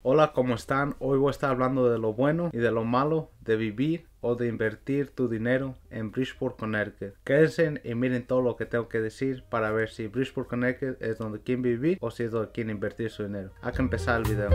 Hola, ¿cómo están? Hoy voy a estar hablando de lo bueno y de lo malo de vivir o de invertir tu dinero en Bridgeport, Connecticut. Quédense y miren todo lo que tengo que decir para ver si Bridgeport, Connecticut es donde quieren vivir o si es donde quieren invertir su dinero. Hay que empezar el video.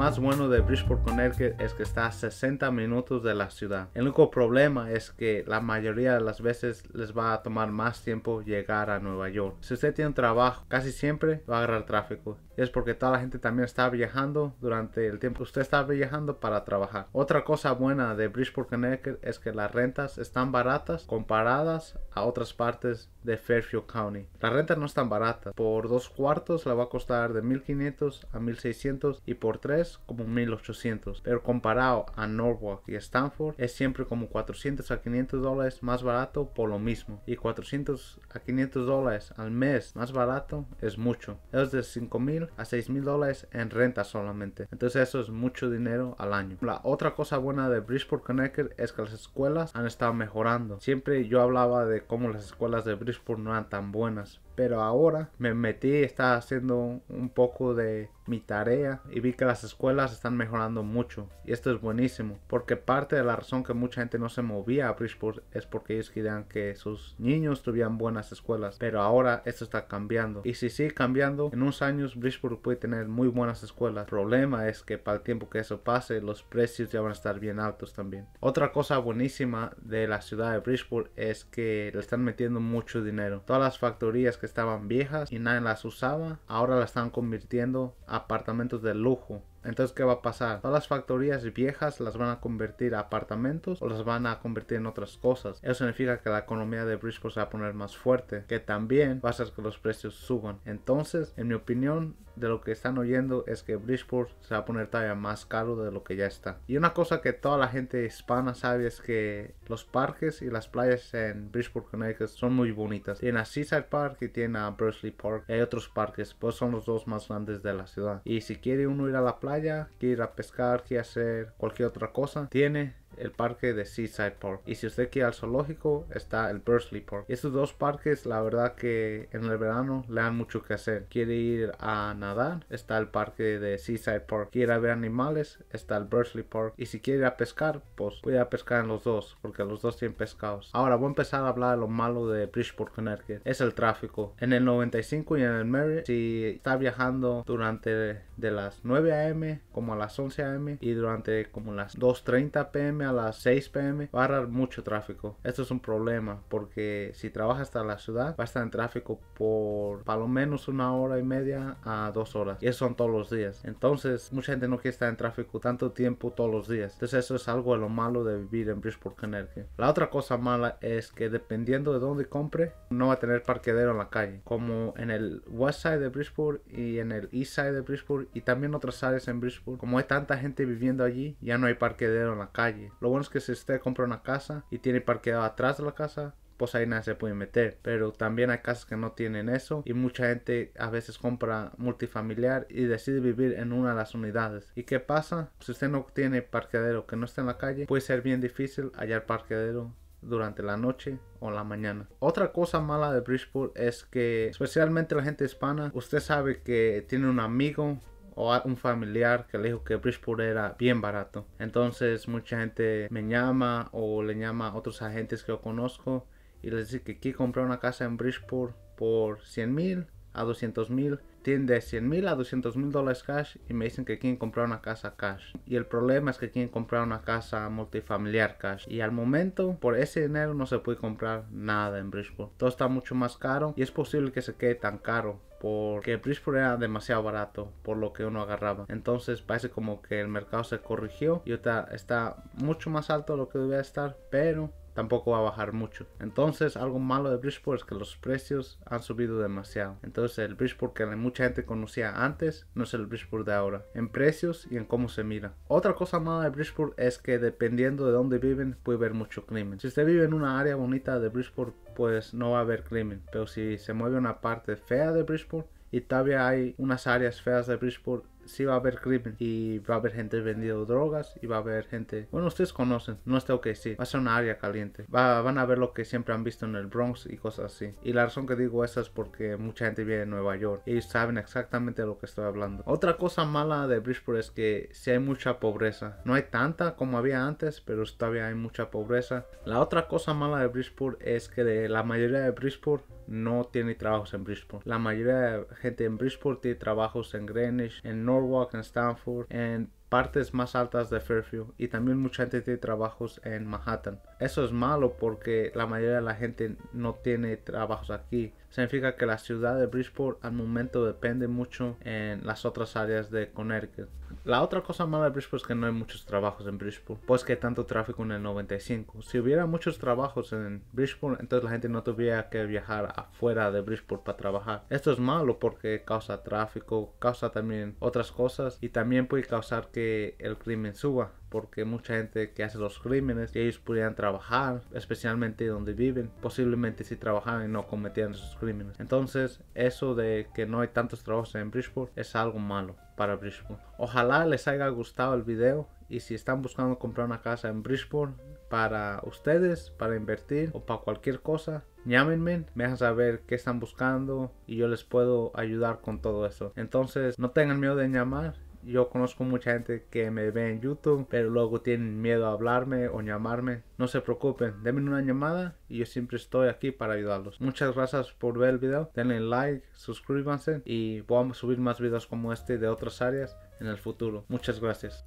más bueno de Bridgeport, Connecticut es que está a 60 minutos de la ciudad. El único problema es que la mayoría de las veces les va a tomar más tiempo llegar a Nueva York. Si usted tiene un trabajo, casi siempre va a agarrar tráfico. es porque toda la gente también está viajando durante el tiempo que usted está viajando para trabajar. Otra cosa buena de Bridgeport, Connecticut es que las rentas están baratas comparadas a otras partes de Fairfield County. la renta no es tan barata Por dos cuartos la va a costar de 1500 a 1600 y por tres como 1800. Pero comparado a Norwalk y Stanford es siempre como 400 a 500 dólares más barato por lo mismo. Y 400 a 500 dólares al mes más barato es mucho. Es de 5000 a 6000 dólares en renta solamente. Entonces eso es mucho dinero al año. La otra cosa buena de Bridgeport Connecticut es que las escuelas han estado mejorando. Siempre yo hablaba de cómo las escuelas de por no tan buenas. Pero ahora me metí, está haciendo un poco de mi tarea y vi que las escuelas están mejorando mucho. Y esto es buenísimo, porque parte de la razón que mucha gente no se movía a Bridgeport es porque ellos querían que sus niños tuvieran buenas escuelas. Pero ahora esto está cambiando. Y si sigue cambiando, en unos años Bridgeport puede tener muy buenas escuelas. problema es que para el tiempo que eso pase, los precios ya van a estar bien altos también. Otra cosa buenísima de la ciudad de Bridgeport es que le están metiendo mucho dinero. Todas las factorías que estaban viejas y nadie las usaba, ahora las están convirtiendo apartamentos de lujo. Entonces, ¿qué va a pasar? Todas las factorías viejas las van a convertir a apartamentos o las van a convertir en otras cosas. Eso significa que la economía de Bridgeport se va a poner más fuerte, que también va a hacer que los precios suban. Entonces, en mi opinión, de lo que están oyendo es que Bridgeport se va a poner todavía más caro de lo que ya está. Y una cosa que toda la gente hispana sabe es que los parques y las playas en Bridgeport, Connecticut son muy bonitas. tiene a Seaside Park y tiene a Bursley Park. Y hay otros parques, pues son los dos más grandes de la ciudad. Y si quiere uno ir a la playa, quiere ir a pescar, quiere hacer cualquier otra cosa, tiene el parque de Seaside Park. Y si usted quiere al zoológico, está el Bursley Park. Estos dos parques, la verdad que en el verano le dan mucho que hacer. Quiere ir a nadar, está el parque de Seaside Park. Quiere ver animales, está el Bursley Park. Y si quiere ir a pescar, pues voy a pescar en los dos, porque los dos tienen pescados. Ahora voy a empezar a hablar de lo malo de Bridgeport, Connecticut. Es el tráfico. En el 95 y en el Merritt, si está viajando durante de las 9 a.m. como a las 11 a.m. y durante como las 2.30 p.m a las 6 pm, va a haber mucho tráfico. Esto es un problema porque si trabajas hasta la ciudad, va a estar en tráfico por por lo menos una hora y media a dos horas. Y eso son todos los días. Entonces, mucha gente no quiere estar en tráfico tanto tiempo todos los días. Entonces, eso es algo de lo malo de vivir en Bridgeport, Connecticut. La otra cosa mala es que dependiendo de dónde compre, no va a tener parquedero en la calle. Como en el west side de Bridgeport y en el east side de Bridgeport y también otras áreas en Bridgeport. Como hay tanta gente viviendo allí, ya no hay parquedero en la calle. Lo bueno es que si usted compra una casa y tiene parqueado atrás de la casa, pues ahí nadie se puede meter. Pero también hay casas que no tienen eso y mucha gente a veces compra multifamiliar y decide vivir en una de las unidades. ¿Y qué pasa? Si usted no tiene parqueadero que no esté en la calle, puede ser bien difícil hallar parqueadero durante la noche o la mañana. Otra cosa mala de Bridgeport es que especialmente la gente hispana, usted sabe que tiene un amigo o a un familiar que le dijo que Bridgeport era bien barato. Entonces mucha gente me llama o le llama a otros agentes que yo conozco y les dice que quiere comprar una casa en Bridgeport por 100 mil a 200 mil, tienen de 100 mil a 200 mil dólares cash y me dicen que quieren comprar una casa cash. Y el problema es que quieren comprar una casa multifamiliar cash. Y al momento, por ese dinero no se puede comprar nada en Bridgeport. Todo está mucho más caro y es posible que se quede tan caro porque Bridgeport era demasiado barato por lo que uno agarraba. Entonces parece como que el mercado se corrigió y está, está mucho más alto de lo que debía estar, pero tampoco va a bajar mucho. Entonces, algo malo de Bridgeport es que los precios han subido demasiado. Entonces, el Bridgeport que mucha gente conocía antes no es el Bridgeport de ahora, en precios y en cómo se mira. Otra cosa mala de Bridgeport es que dependiendo de dónde viven, puede haber mucho crimen. Si usted vive en una área bonita de Bridgeport, pues no va a haber crimen, pero si se mueve una parte fea de Bridgeport, y todavía hay unas áreas feas de Bridgeport sí va a haber crimen y va a haber gente vendiendo drogas y va a haber gente... Bueno, ustedes conocen, no está ok, sí. Va a ser una área caliente. van a ver lo que siempre han visto en el Bronx y cosas así. Y la razón que digo eso es porque mucha gente viene de Nueva York. Y saben exactamente de lo que estoy hablando. Otra cosa mala de Bridgeport es que si hay mucha pobreza. No hay tanta como había antes, pero todavía hay mucha pobreza. La otra cosa mala de Bridgeport es que de la mayoría de Bridgeport no tiene trabajos en Bridgeport. La mayoría de gente en Bridgeport tiene trabajos en Greenwich, en Norwalk, en Stanford, en partes más altas de Fairfield y también mucha gente tiene trabajos en Manhattan. Eso es malo porque la mayoría de la gente no tiene trabajos aquí. Significa que la ciudad de Bridgeport al momento depende mucho en las otras áreas de Connecticut. La otra cosa mala de Bridgeport es que no hay muchos trabajos en Bridgeport, pues que hay tanto tráfico en el 95. Si hubiera muchos trabajos en Bridgeport, entonces la gente no tuviera que viajar afuera de Bridgeport para trabajar. Esto es malo porque causa tráfico, causa también otras cosas y también puede causar que el crimen suba porque mucha gente que hace los crímenes y ellos pudieran trabajar, especialmente donde viven, posiblemente si trabajaran y no cometían esos crímenes. Entonces, eso de que no hay tantos trabajos en Bridgeport es algo malo para Brisbane. Ojalá les haya gustado el video y si están buscando comprar una casa en Brisbane para ustedes, para invertir o para cualquier cosa, llámenme, me dejan saber qué están buscando y yo les puedo ayudar con todo eso. Entonces no tengan miedo de llamar yo conozco mucha gente que me ve en YouTube, pero luego tienen miedo a hablarme o llamarme. No se preocupen, denme una llamada y yo siempre estoy aquí para ayudarlos. Muchas gracias por ver el video, denle like, suscríbanse y vamos subir más videos como este de otras áreas en el futuro. Muchas gracias.